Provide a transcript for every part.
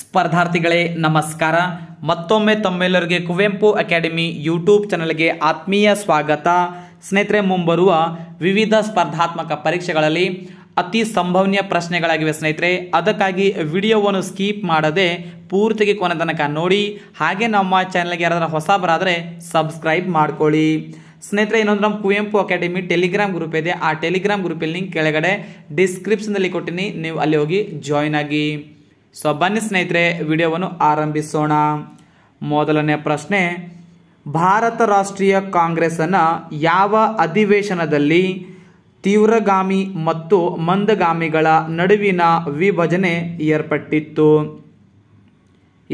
ಸ್ಪರ್ಧಾರ್ಥಿಗಳೇ ನಮಸ್ಕಾರ ಮತ್ತೊಮ್ಮೆ ತಮ್ಮೆಲ್ಲರಿಗೆ Kuvempu academy YouTube ಚಾನಲ್ಗೆ ಆತ್ಮೀಯ ಸ್ವಾಗತ ಸ್ನೇಹಿತರೆ ಮುಂಬರುವ ವಿವಿಧ ಸ್ಪರ್ಧಾತ್ಮಕ ಪರೀಕ್ಷೆಗಳಲ್ಲಿ ಅತಿ ಸಂಭವನೀಯ ಪ್ರಶ್ನೆಗಳಾಗಿವೆ ಸ್ನೇಹಿತರೆ ಅದಕ್ಕಾಗಿ ವಿಡಿಯೋವನ್ನು ಸ್ಕೀಪ್ ಮಾಡದೆ ಪೂರ್ತಿಗೆ ಕೊನೆ ತನಕ ನೋಡಿ ಹಾಗೆ ನಮ್ಮ ಚಾನಲ್ಗೆ ಯಾರಾದರೂ ಬರಾದರೆ ಸಬ್ಸ್ಕ್ರೈಬ್ ಮಾಡ್ಕೊಳ್ಳಿ ಸ್ನೇಹಿತರೆ ಇನ್ನೊಂದು ನಮ್ಮ ಕುವೆಂಪು ಅಕಾಡೆಮಿ ಟೆಲಿಗ್ರಾಮ್ ಗ್ರೂಪ್ ಇದೆ ಆ ಟೆಲಿಗ್ರಾಮ್ ಗ್ರೂಪಲ್ಲಿ ಲಿಂಕ್ ಕೆಳಗಡೆ ಡಿಸ್ಕ್ರಿಪ್ಷನ್ನಲ್ಲಿ ಕೊಟ್ಟಿನಿ ನೀವು ಅಲ್ಲಿ ಹೋಗಿ ಜಾಯ್ನ್ ಆಗಿ ಸೊ ಬನ್ನಿ ಸ್ನೇಹಿತರೆ ವಿಡಿಯೋವನ್ನು ಆರಂಭಿಸೋಣ ಮೊದಲನೇ ಪ್ರಶ್ನೆ ಭಾರತ ರಾಷ್ಟ್ರೀಯ ಕಾಂಗ್ರೆಸ್ಸನ್ನು ಯಾವ ಅಧಿವೇಶನದಲ್ಲಿ ತೀವ್ರಗಾಮಿ ಮತ್ತು ಮಂದಗಾಮಿಗಳ ನಡುವಿನ ವಿಭಜನೆ ಏರ್ಪಟ್ಟಿತ್ತು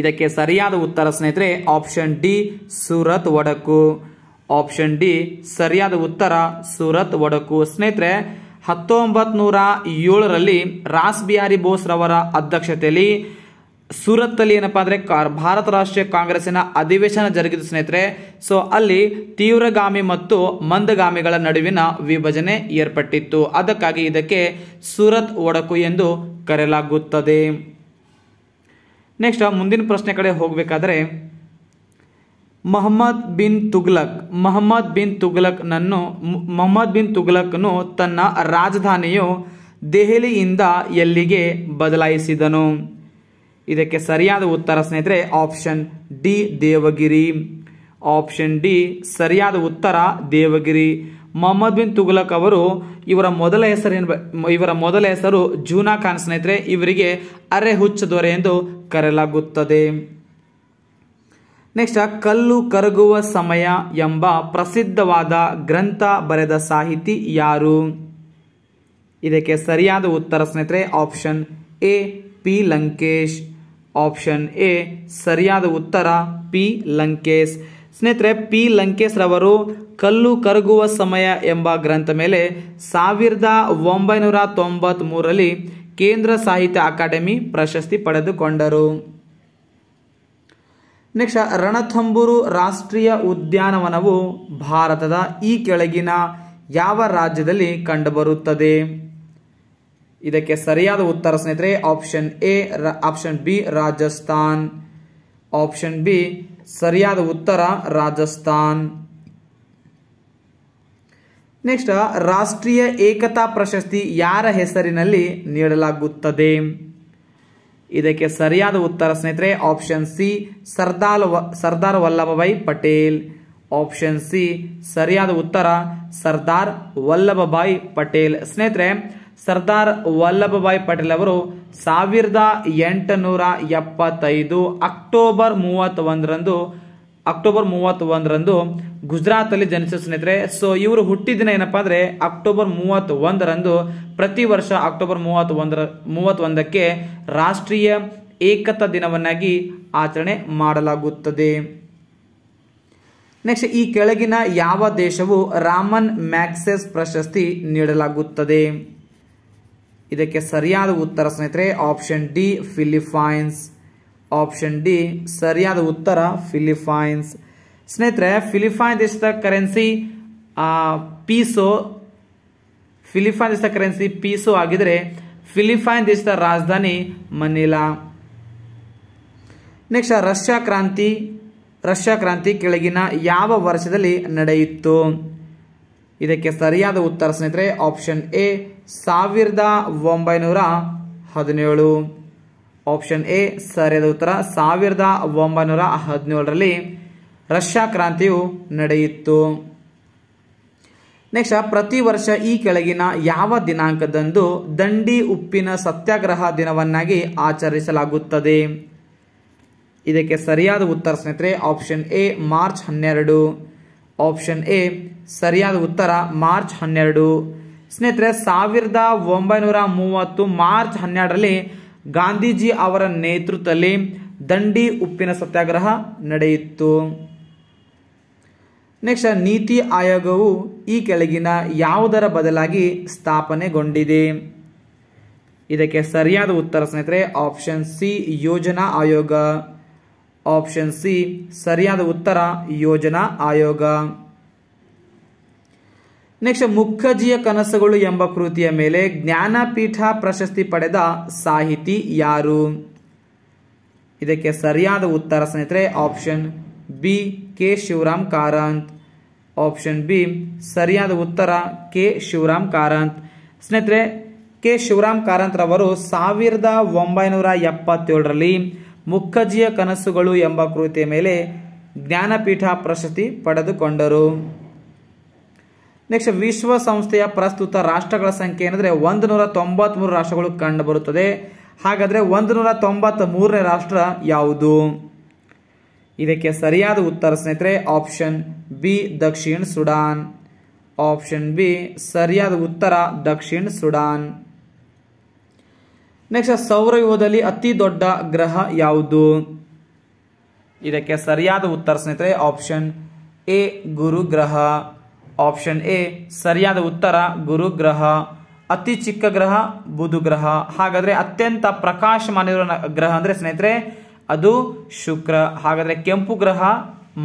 ಇದಕ್ಕೆ ಸರಿಯಾದ ಉತ್ತರ ಸ್ನೇಹಿತರೆ ಆಪ್ಷನ್ ಡಿ ಸೂರತ್ ಒಡಕು ಆಪ್ಷನ್ ಡಿ ಸರಿಯಾದ ಉತ್ತರ ಸೂರತ್ ಒಡಕು ಸ್ನೇಹಿತರೆ ಹತ್ತೊಂಬತ್ತು ನೂರ ಏಳರಲ್ಲಿ ರಾಸ್ ಬಿಹಾರಿ ಬೋಸ್ ರವರ ಅಧ್ಯಕ್ಷತೆಯಲ್ಲಿ ಸೂರತ್ತಲ್ಲಿ ಏನಪ್ಪ ಅಂದರೆ ಭಾರತ ರಾಷ್ಟ್ರೀಯ ಕಾಂಗ್ರೆಸ್ಸಿನ ಅಧಿವೇಶನ ಜರುಗಿದ ಸ್ನೇಹಿತರೆ ಸೊ ಅಲ್ಲಿ ತೀವ್ರಗಾಮಿ ಮತ್ತು ಮಂದಗಾಮಿಗಳ ನಡುವಿನ ವಿಭಜನೆ ಏರ್ಪಟ್ಟಿತ್ತು ಅದಕ್ಕಾಗಿ ಇದಕ್ಕೆ ಸೂರತ್ ಒಡಕು ಎಂದು ಕರೆಯಲಾಗುತ್ತದೆ ನೆಕ್ಸ್ಟ್ ಮುಂದಿನ ಪ್ರಶ್ನೆ ಕಡೆ ಹೋಗಬೇಕಾದ್ರೆ ಮೊಹಮ್ಮದ್ ಬಿನ್ ತುಗ್ಲಕ್ ಮೊಹಮ್ಮದ್ ಬಿನ್ ತುಗ್ಲಕ್ನನ್ನು ಮೊಹಮ್ಮದ್ ಬಿನ್ ತುಗ್ಲಕ್ನು ತನ್ನ ರಾಜಧಾನಿಯು ದೆಹಲಿಯಿಂದ ಎಲ್ಲಿಗೆ ಬದಲಾಯಿಸಿದನು ಇದಕ್ಕೆ ಸರಿಯಾದ ಉತ್ತರ ಸ್ನೇಹಿತರೆ option D Devagiri option D ಸರಿಯಾದ ಉತ್ತರ ದೇವಗಿರಿ ಮೊಹಮ್ಮದ್ ಬಿನ್ ತುಗ್ಲಕ್ ಅವರು ಇವರ ಮೊದಲ ಹೆಸರೇನು ಇವರ ಮೊದಲ ಹೆಸರು ಜೂನಾ ಖಾನ್ ಸ್ನೇಹಿತರೆ ಇವರಿಗೆ ಅರೆ ಹುಚ್ಚ ದೊರೆ ಎಂದು ಕರೆಯಲಾಗುತ್ತದೆ ನೆಕ್ಸ್ಟ್ ಕಲ್ಲು ಕರಗುವ ಸಮಯ ಎಂಬ ಪ್ರಸಿದ್ಧವಾದ ಗ್ರಂಥ ಬರೆದ ಸಾಹಿತಿ ಯಾರು ಇದಕ್ಕೆ ಸರಿಯಾದ ಉತ್ತರ ಸ್ನೇಹಿತರೆ option A P Lankesh option A ಸರಿಯಾದ ಉತ್ತರ ಪಿ ಲಂಕೇಶ್ ಸ್ನೇಹಿತರೆ ಪಿ ಲಂಕೇಶ್ ರವರು ಕಲ್ಲು ಕರಗುವ ಸಮಯ ಎಂಬ ಗ್ರಂಥ ಮೇಲೆ ಸಾವಿರದ ಒಂಬೈನೂರ ತೊಂಬತ್ತ್ ಕೇಂದ್ರ ಸಾಹಿತ್ಯ ಅಕಾಡೆಮಿ ಪ್ರಶಸ್ತಿ ಪಡೆದುಕೊಂಡರು ನೆಕ್ಸ್ಟ್ ರಣಥಂಬೂರು ರಾಷ್ಟ್ರೀಯ ಉದ್ಯಾನವನವು ಭಾರತದ ಈ ಕೆಳಗಿನ ಯಾವ ರಾಜ್ಯದಲ್ಲಿ ಕಂಡುಬರುತ್ತದೆ ಇದಕ್ಕೆ ಸರಿಯಾದ ಉತ್ತರ ಸ್ನೇಹಿತರೆ option A option B Rajasthan option B ಸರಿಯಾದ ಉತ್ತರ ರಾಜಸ್ಥಾನ್ ನೆಕ್ಸ್ಟ್ ರಾಷ್ಟ್ರೀಯ ಏಕತಾ ಪ್ರಶಸ್ತಿ ಯಾರ ಹೆಸರಿನಲ್ಲಿ ನೀಡಲಾಗುತ್ತದೆ ಇದಕ್ಕೆ ಸರಿಯಾದ ಉತ್ತರ ಸ್ನೇಹಿತರೆ option C Sardar Sardar Vallabhbhai Patel option C ಸರಿಯಾದ ಉತ್ತರ ಸರ್ದಾರ್ ವಲ್ಲಭಭಾಯಿ ಪಟೇಲ್ ಸ್ನೇಹಿತರೆ ಸರ್ದಾರ್ ವಲ್ಲಭಭಾಯಿ ಪಟೇಲ್ ಅವರು ಸಾವಿರದ ಎಂಟುನೂರ ಎಪ್ಪತ್ತೈದು ಅಕ್ಟೋಬರ್ ಮೂವತ್ತೊಂದರಂದು ಅಕ್ಟೋಬರ್ ಮೂವತ್ತೊಂದರಂದು ಗುಜರಾತಲ್ಲಿ ಜನಿಸಿದ ಸ್ನೇಹಿತರೆ ಸೊ ಇವರು ಹುಟ್ಟಿದಿನ ಏನಪ್ಪ ಅಂದರೆ ಅಕ್ಟೋಬರ್ ಒಂದರಂದು ಪ್ರತಿ ವರ್ಷ ಅಕ್ಟೋಬರ್ ಒಂದರ ಮೂವತ್ತೊಂದಕ್ಕೆ ರಾಷ್ಟ್ರೀಯ ಏಕತಾ ದಿನವನ್ನಾಗಿ ಆಚರಣೆ ಮಾಡಲಾಗುತ್ತದೆ ನೆಕ್ಸ್ಟ್ ಈ ಕೆಳಗಿನ ಯಾವ ದೇಶವು ರಾಮನ್ ಮ್ಯಾಕ್ಸೆಸ್ ಪ್ರಶಸ್ತಿ ನೀಡಲಾಗುತ್ತದೆ ಇದಕ್ಕೆ ಸರಿಯಾದ ಉತ್ತರ ಸ್ನೇಹಿತರೆ option D Philippines option D ಸರಿಯಾದ ಉತ್ತರ ಫಿಲಿಫೈನ್ಸ್ ಸ್ನೇಹಿತರೆ ಫಿಲಿಫೈನ್ ದೇಶದ ಕರೆನ್ಸಿ ಪೀಸೋ ಫಿಲಿಫೈನ್ ದೇಶದ ಕರೆನ್ಸಿ ಪೀಸೋ ಆಗಿದರೆ ಫಿಲಿಫೈನ್ ದೇಶದ ರಾಜಧಾನಿ ಮನಿಲಾ ನೆಕ್ಸ್ಟ್ ರಷ್ಯಾ ಕ್ರಾಂತಿ ರಷ್ಯಾ ಕ್ರಾಂತಿ ಕೆಳಗಿನ ಯಾವ ವರ್ಷದಲ್ಲಿ ನಡೆಯಿತು ಇದಕ್ಕೆ ಸರಿಯಾದ ಉತ್ತರ ಸ್ನೇಹಿತರೆ ಆಪ್ಷನ್ ಎ ಸಾವಿರದ ಒಂಬೈನೂರ ಹದಿನೇಳು ಆಪ್ಷನ್ ಎ ಸರಿಯಾದ ಉತ್ತರ ಸಾವಿರದ ಒಂಬೈನೂರ ಹದಿನೇಳರಲ್ಲಿ ರಷ್ಯಾ ಕ್ರಾಂತಿಯು ನಡೆಯಿತು ನೆಕ್ಸ್ಟ್ ಪ್ರತಿ ವರ್ಷ ಈ ಕೆಳಗಿನ ಯಾವ ದಿನಾಂಕದಂದು ದಂಡಿ ಉಪ್ಪಿನ ಸತ್ಯಾಗ್ರಹ ದಿನವನ್ನಾಗಿ ಆಚರಿಸಲಾಗುತ್ತದೆ ಇದಕ್ಕೆ ಸರಿಯಾದ ಉತ್ತರ ಸ್ನೇಹಿತರೆ ಆಪ್ಷನ್ ಎ ಮಾರ್ಚ್ ಹನ್ನೆರಡು ಆಪ್ಷನ್ ಎ ಸರಿಯಾದ ಉತ್ತರ ಮಾರ್ಚ್ ಹನ್ನೆರಡು ಸ್ನೇಹಿತರೆ ಸಾವಿರದ ಒಂಬೈನೂರ ಮೂವತ್ತು ಮಾರ್ಚ್ ಹನ್ನೆರಡರಲ್ಲಿ ಗಾಂಧೀಜಿ ಅವರ ನೇತೃತ್ವದಲ್ಲಿ ದಂಡಿ ಉಪ್ಪಿನ ಸತ್ಯಾಗ್ರಹ ನಡೆಯಿತು ನೆಕ್ಸ್ಟ್ ನೀತಿ ಆಯೋಗವು ಈ ಕೆಳಗಿನ ಯಾವುದರ ಬದಲಾಗಿ ಸ್ಥಾಪನೆಗೊಂಡಿದೆ ಇದಕ್ಕೆ ಸರಿಯಾದ ಉತ್ತರ ಸ್ನೇಹಿತರೆ ಆಪ್ಷನ್ ಸಿ ಯೋಜನಾ ಆಯೋಗ ಆಪ್ಷನ್ ಸಿ ಸರಿಯಾದ ಉತ್ತರ ಯೋಜನಾ ಆಯೋಗ ನೆಕ್ಸ್ಟ್ ಮುಖಜಿಯ ಕನಸುಗಳು ಎಂಬ ಕೃತಿಯ ಮೇಲೆ ಜ್ಞಾನಪೀಠ ಪ್ರಶಸ್ತಿ ಪಡೆದ ಸಾಹಿತಿ ಯಾರು ಇದಕ್ಕೆ ಸರಿಯಾದ ಉತ್ತರ ಸ್ನೇಹಿತರೆ option B K Shivaram Karanth option B ಸರಿಯಾದ ಉತ್ತರ ಕೆ ಶಿವರಾಮ್ ಕಾರಂತ್ ಸ್ನೇಹಿತರೆ ಕೆ ಶಿವರಾಮ್ ಕಾರಂತ್ರವರು ಸಾವಿರದ ಒಂಬೈನೂರ ಎಪ್ಪತ್ತೇಳರಲ್ಲಿ ಮುಖಜಿಯ ಕನಸುಗಳು ಎಂಬ ಕೃತಿಯ ಮೇಲೆ ಜ್ಞಾನಪೀಠ ಪ್ರಶಸ್ತಿ ಪಡೆದುಕೊಂಡರು ನೆಕ್ಸ್ಟ್ ವಿಶ್ವಸಂಸ್ಥೆಯ ಪ್ರಸ್ತುತ ರಾಷ್ಟ್ರಗಳ ಸಂಖ್ಯೆ ಏನಂದರೆ ಒಂದು ನೂರ ತೊಂಬತ್ತ್ಮೂರು ರಾಷ್ಟ್ರಗಳು ಕಂಡುಬರುತ್ತದೆ ಹಾಗಾದರೆ ಒಂದು ನೂರ ತೊಂಬತ್ತ ಮೂರನೇ ರಾಷ್ಟ್ರ ಯಾವುದು ಇದಕ್ಕೆ ಸರಿಯಾದ ಉತ್ತರ ಸ್ನೇಹಿತರೆ ಆಪ್ಷನ್ ಬಿ ದಕ್ಷಿಣ ಸುಡಾನ್ ಆಪ್ಷನ್ ಬಿ ಸರಿಯಾದ ಉತ್ತರ ದಕ್ಷಿಣ ಸುಡಾನ್ ನೆಕ್ಸ್ಟ್ ಸೌರವ್ಯೂಹದಲ್ಲಿ ಅತಿ ದೊಡ್ಡ ಗ್ರಹ ಯಾವುದು ಇದಕ್ಕೆ ಸರಿಯಾದ ಉತ್ತರ ಸ್ನೇಹಿತರೆ ಆಪ್ಷನ್ ಎ ಗುರು ಗ್ರಹ ಆಪ್ಷನ್ ಎ ಸರಿಯಾದ ಉತ್ತರ ಗುರುಗ್ರಹ ಅತಿ ಚಿಕ್ಕ ಗ್ರಹ ಬುಧ ಗ್ರಹ ಹಾಗಾದ್ರೆ ಅತ್ಯಂತ ಪ್ರಕಾಶಮಾನಿರುವ ಗ್ರಹ ಅಂದ್ರೆ ಸ್ನೇಹಿತರೆ ಅದು ಶುಕ್ರ ಹಾಗಾದ್ರೆ ಕೆಂಪು ಗ್ರಹ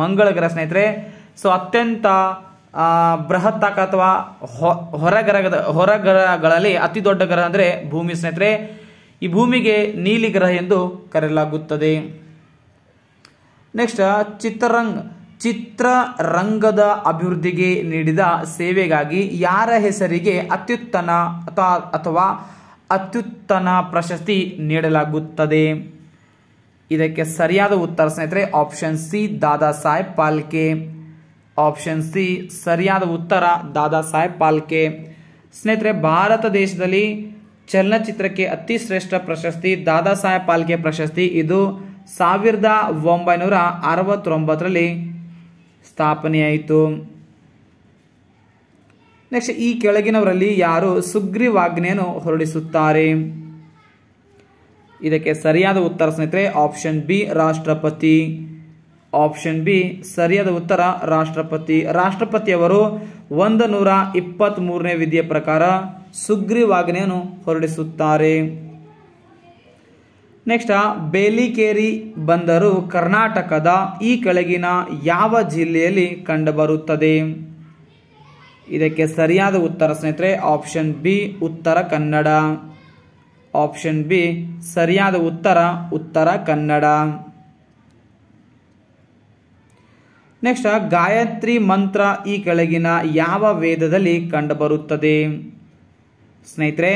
ಮಂಗಳ ಗ್ರಹ ಸ್ನೇಹಿತರೆ ಸೊ ಅತ್ಯಂತ ಬೃಹತ್ ಅಥವಾ ಹೊರಗ್ರಹದ ಹೊರಗ್ರಹಗಳಲ್ಲಿ ಅತಿ ದೊಡ್ಡ ಗ್ರಹ ಅಂದ್ರೆ ಭೂಮಿ ಸ್ನೇಹಿತರೆ ಈ ಭೂಮಿಗೆ ನೀಲಿ ಗ್ರಹ ಎಂದು ಕರೆಯಲಾಗುತ್ತದೆ ನೆಕ್ಸ್ಟ್ ಚಿತ್ತರಂಗ್ ಚಿತ್ರರಂಗದ ಅಭಿವೃದ್ಧಿಗೆ ನೀಡಿದ ಸೇವೆಗಾಗಿ ಯಾರ ಹೆಸರಿಗೆ ಅತ್ಯುತ್ತಮ ಅಥವಾ ಅತ್ಯುತ್ತಮ ಪ್ರಶಸ್ತಿ ನೀಡಲಾಗುತ್ತದೆ ಇದಕ್ಕೆ ಸರಿಯಾದ ಉತ್ತರ ಸ್ನೇಹಿತರೆ option C Dada Saheb Phalke option C ಸರಿಯಾದ ಉತ್ತರ ದಾದಾ ಸಾಹೇಬ್ ಪಾಲ್ಕೆ ಸ್ನೇಹಿತರೆ ಭಾರತ ದೇಶದಲ್ಲಿ ಚಲನಚಿತ್ರಕ್ಕೆ ಅತಿ ಶ್ರೇಷ್ಠ ಪ್ರಶಸ್ತಿ ದಾದಾ ಸಾಹೇಬ್ ಪಾಲ್ಕೆ ಪ್ರಶಸ್ತಿ ಇದು ಸಾವಿರದ ಒಂಬೈನೂರ ಅರವತ್ತೊಂಬತ್ತರಲ್ಲಿ ಸ್ಥಾಪನೆಯಾಯಿತು ನೆಕ್ಸ್ಟ್ ಈ ಕೆಳಗಿನವರಲ್ಲಿ ಯಾರು ಸುಗ್ರೀವಾಜ್ಞೆಯನ್ನು ಹೊರಡಿಸುತ್ತಾರೆ ಇದಕ್ಕೆ ಸರಿಯಾದ ಉತ್ತರ ಸ್ನೇಹಿತರೆ ಆಪ್ಷನ್ ಬಿ ರಾಷ್ಟ್ರಪತಿ ಆಪ್ಷನ್ ಬಿ ಸರಿಯಾದ ಉತ್ತರ ರಾಷ್ಟ್ರಪತಿ ರಾಷ್ಟ್ರಪತಿಯವರು ಒಂದು ನೂರ ಇಪ್ಪತ್ತ್ ಮೂರನೇ ವಿಧಿಯ ಪ್ರಕಾರ ಸುಗ್ರೀವಾಜ್ಞೆಯನ್ನು ಹೊರಡಿಸುತ್ತಾರೆ ನೆಕ್ಸ್ಟ್ ಬೇಲಿಕೇರಿ ಬಂದರು ಕರ್ನಾಟಕದ ಈ ಕೆಳಗಿನ ಯಾವ ಜಿಲ್ಲೆಯಲ್ಲಿ ಕಂಡುಬರುತ್ತದೆ ಇದಕ್ಕೆ ಸರಿಯಾದ ಉತ್ತರ ಸ್ನೇಹಿತರೆ ಆಪ್ಷನ್ ಬಿ ಉತ್ತರ ಕನ್ನಡ ಆಪ್ಷನ್ ಬಿ ಸರಿಯಾದ ಉತ್ತರ ಉತ್ತರ ಕನ್ನಡ ನೆಕ್ಸ್ಟ್ ಗಾಯತ್ರಿ ಮಂತ್ರ ಈ ಕೆಳಗಿನ ಯಾವ ವೇದದಲ್ಲಿ ಕಂಡುಬರುತ್ತದೆ ಸ್ನೇಹಿತರೆ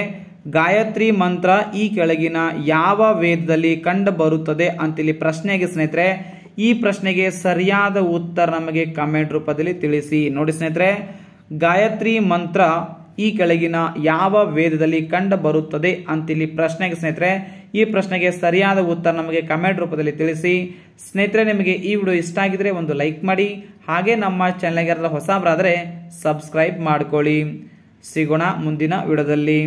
ಗಾಯತ್ರಿ ಮಂತ್ರ ಈ ಕೆಳಗಿನ ಯಾವ ವೇದದಲ್ಲಿ ಕಂಡು ಬರುತ್ತದೆ ಅಂತೇಳಿ ಪ್ರಶ್ನೆಗೆ ಸ್ನೇಹಿತರೆ ಈ ಪ್ರಶ್ನೆಗೆ ಸರಿಯಾದ ಉತ್ತರ ನಮಗೆ ಕಮೆಂಟ್ ರೂಪದಲ್ಲಿ ತಿಳಿಸಿ ನೋಡಿ ಸ್ನೇಹಿತರೆ ಗಾಯತ್ರಿ ಮಂತ್ರ ಈ ಕೆಳಗಿನ ಯಾವ ವೇದದಲ್ಲಿ ಕಂಡು ಬರುತ್ತದೆ ಇಲ್ಲಿ ಪ್ರಶ್ನೆಗೆ ಸ್ನೇಹಿತರೆ ಈ ಪ್ರಶ್ನೆಗೆ ಸರಿಯಾದ ಉತ್ತರ ನಮಗೆ ಕಮೆಂಟ್ ರೂಪದಲ್ಲಿ ತಿಳಿಸಿ ಸ್ನೇಹಿತರೆ ನಿಮಗೆ ಈ ವಿಡಿಯೋ ಇಷ್ಟ ಆಗಿದ್ರೆ ಒಂದು ಲೈಕ್ ಮಾಡಿ ಹಾಗೆ ನಮ್ಮ ಚಾನಲ್ಗೆ ಹೊಸಬರಾದರೆ ಸಬ್ಸ್ಕ್ರೈಬ್ ಮಾಡಿಕೊಳ್ಳಿ ಸಿಗೋಣ ಮುಂದಿನ ವಿಡಿಯೋದಲ್ಲಿ